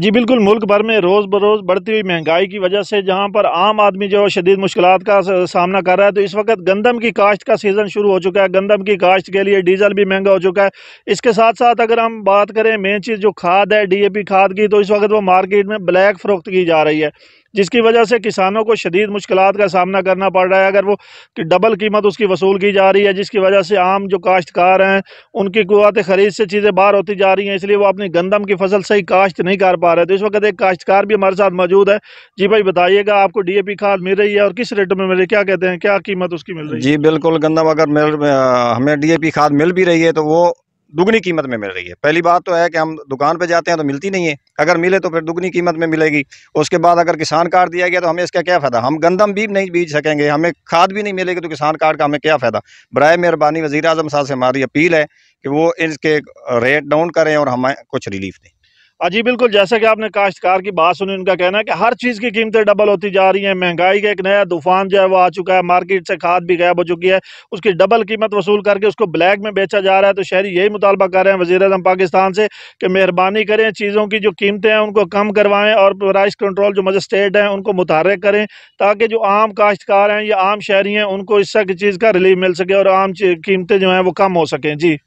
जी बिल्कुल मुल्क भर में रोज़ बरोज़ बढ़ती हुई महंगाई की वजह से जहाँ पर आम आदमी जो है शदीद मुश्किल का सामना कर रहा है तो इस वक्त गंदम की काश्त का सीज़न शुरू हो चुका है गंदम की काश्त के लिए डीजल भी महंगा हो चुका है इसके साथ साथ अगर हम बात करें मेन चीज़ जो खाद है डी ए पी खाद की तो इस वक्त वो मार्केट में ब्लैक फरोख्त की जा रही है जिसकी वजह से किसानों को शदीद मुश्किल का सामना करना पड़ रहा है अगर वो कि डबल कीमत उसकी वसूल की जा रही है जिसकी वजह से आम जो काश्तकार हैं उनकी कुत खरीद से चीज़ें बाहर होती जा रही हैं इसलिए वो अपनी गंदम की फसल सही काश्त नहीं कर पा रहे तो इस वक्त एक काश्तकार भी हमारे साथ मौजूद है जी भाई बताइएगा आपको डी ए पी खाद मिल रही है और किस रेट में मिल रही है क्या कहते हैं क्या कीमत उसकी मिल रही है जी बिल्कुल गंदम अगर मिल हमें डी ए पी खाद मिल भी रही है तो वो दुगनी कीमत में मिल रही है पहली बात तो है कि हम दुकान पे जाते हैं तो मिलती नहीं है अगर मिले तो फिर दुगनी कीमत में मिलेगी उसके बाद अगर किसान कार्ड दिया गया तो हमें इसका क्या फ़ायदा हम गंदम भी नहीं बीज सकेंगे हमें खाद भी नहीं मिलेगी तो किसान कार्ड का हमें क्या फ़ायदा बरए मेहरबानी वज़ी अजम साहब से हमारी अपील है कि वो इसके रेट डाउन करें और हमें कुछ रिलीफ दें हाँ जी बिल्कुल जैसा कि आपने काश्तकार की बात सुनी उनका कहना है कि हर चीज़ की कीमतें डबल होती जा रही हैं महंगाई का एक नया तूफान जो है वो आ चुका है मार्केट से खाद भी गायब हो चुकी है उसकी डबल कीमत वसूल करके उसको ब्लैक में बेचा जा रहा है तो शहरी यही मुतालबा कर रहे हैं वजी अजम पाकिस्तान से कि मेहरबानी करें चीज़ों की जो कीमतें हैं उनको कम करवाएँ और प्राइस कंट्रोल जो मजिस्ट्रेट हैं उनको मुतहर करें ताकि जो आम काश्तकार हैं या आम शहरी हैं उनको इस किसी चीज़ का रिलीफ मिल सके और आम कीमतें जो हैं वो कम हो सकें जी